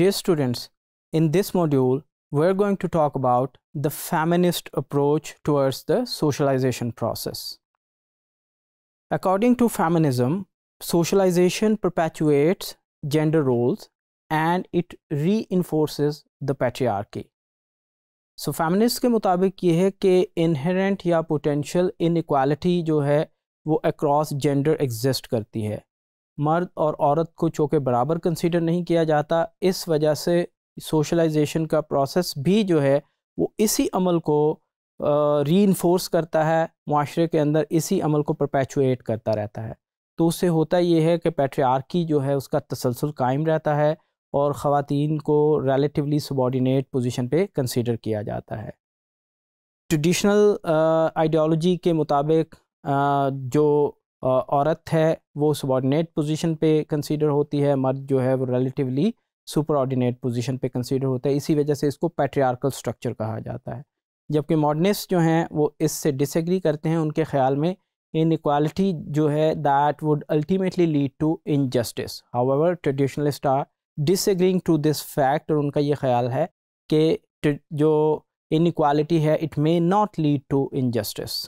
Dear students, in this module, we're going to talk about the feminist approach towards the socialization process. According to feminism, socialization perpetuates gender roles and it reinforces the patriarchy. so, feminist ke mutabik ye hai ke inherent ya potential inequality jo hai, wo across gender exist karti hai. मर्द और औरत को चौके बराबर consider नहीं किया जाता इस वजह से सोशलाइजेशन का प्रोसेस भी जो है वो इसी अमल को री इनफोर्स करता है माशरे के अंदर इसी अमल को परपैचुएट करता रहता है तो उससे होता ये है कि पेट्रियार्की जो है उसका तसलसल कायम रहता है और ख़वातीन को रेलेटिवली सबॉर्डिनेट पोजीशन पे कंसीडर किया जाता है ट्रेडिशनल आइडियोलॉजी के मुताबिक जो औरत है वो सबॉर्डिनेट पोजीशन पे कंसीडर होती है मर्द जो है वो रिलेटिवली सुपरऑर्डिनेट पोजीशन पे कंसीडर होता है इसी वजह से इसको पैट्रियार्कल स्ट्रक्चर कहा जाता है जबकि मॉडर्निस्ट जो हैं वो इससे डिसग्री करते हैं उनके ख्याल में इन इक्वालिटी जो है that would ultimately lead to injustice however traditionalists are disagreeing to this fact और उनका ये ख्याल है कि जो इनक्वालिटी है it may not lead to injustice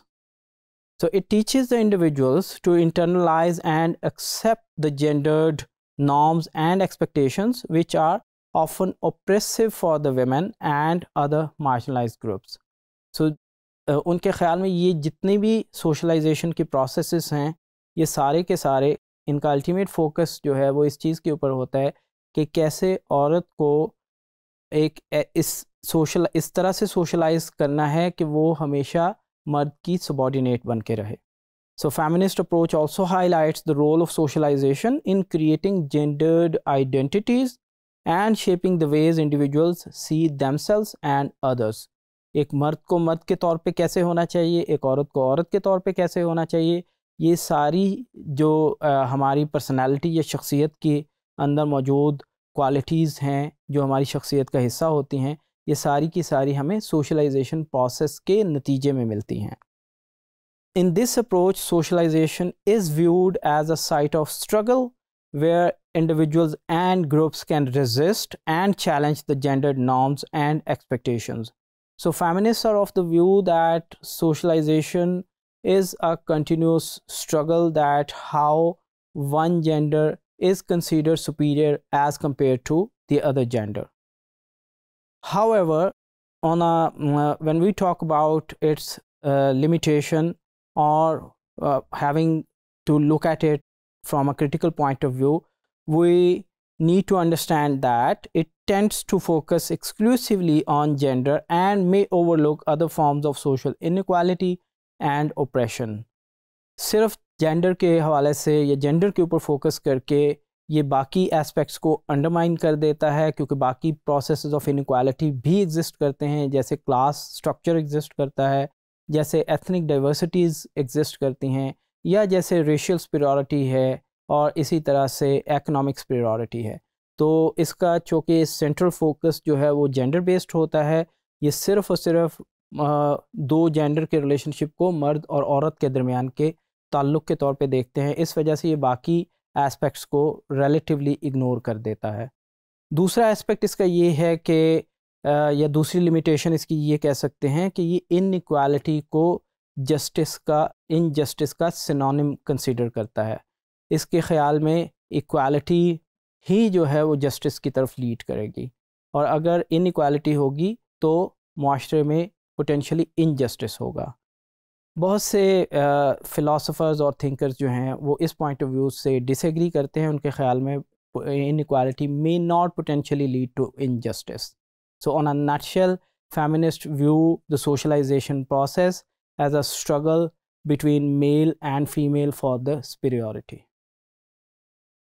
So it teaches the individuals to internalize and accept the gendered norms and expectations which are often oppressive for the women and other marginalized groups. So uh, उनके ख्याल में ये जितनी भी socialisation की processes हैं ये सारे के सारे इनका अल्टीमेट फोकस जो है वो इस चीज़ के ऊपर होता है कि कैसे औरत को एक इस सोशल इस तरह से सोशलाइज करना है कि वो हमेशा मर्द की सबॉर्डिनेट बन के रहे so feminist approach also highlights the role of socialisation in creating gendered identities and shaping the ways individuals see themselves and others एक मर्द को मर्द के तौर पे कैसे होना चाहिए एक औरत को औरत के तौर पे कैसे होना चाहिए ये सारी जो आ, हमारी पर्सनालिटी या शख्सियत के अंदर मौजूद क्वालिटीज़ हैं जो हमारी शख्सियत का हिस्सा होती हैं ये सारी की सारी हमें सोशलाइजेशन प्रोसेस के नतीजे में मिलती हैं in this approach socialisation is viewed as a site of struggle where individual and groups can resist and challenge the gender norms and expectation so feminist are of the view that socialisation is a continuous struggle that how one gender is consider superior as compare to the other gender however on a mm, uh, when we talk about its uh, limitation or uh, having to look at it from a critical point of view we need to understand that it tends to focus exclusively on gender and may overlook other forms of social inequality and oppression सिर्फ gender के हवाले से या gender के ऊपर focus करके ये बाकी एस्पेक्ट्स को अंडरमाइन कर देता है क्योंकि बाकी प्रोसेस ऑफ इनक्वालिटी भी एग्जिस्ट करते हैं जैसे क्लास स्ट्रक्चर एग्जिस्ट करता है जैसे एथनिक डाइवर्सिटीज़ एग्जिस्ट करती हैं या जैसे रेशियल स्पिरॉरिटी है और इसी तरह से एकनॉमिक स्पिरॉरिटी है तो इसका चूँकि सेंट्रल फोकस जो है वो जेंडर बेस्ड होता है ये सिर्फ और सिर्फ दो जेंडर के रिलेशनशिप को मर्द और औरत के दरमियान के ताल्लुक़ के तौर पे देखते हैं इस वजह से ये बाकी एस्पेक्ट्स को रिलेटिवली इग्नोर कर देता है दूसरा एस्पेक्ट इसका ये है कि या दूसरी लिमिटेशन इसकी ये कह सकते हैं कि ये इनक्वालिटी को जस्टिस का इनजस्टिस का सिनोनिम कंसिडर करता है इसके ख्याल में इक्वालिटी ही जो है वो जस्टिस की तरफ लीड करेगी और अगर इनक्वालिटी होगी तो माशरे में पोटेंशली इनजस्टिस होगा बहुत से फ़िलासफ़र्स और थिंकर्स जो हैं वो इस पॉइंट ऑफ व्यू से डिसग्री करते हैं उनके ख्याल में inequality may not potentially lead to injustice so on a natural feminist view the socialisation process as a struggle between male and female for the स्पिरियोरिटी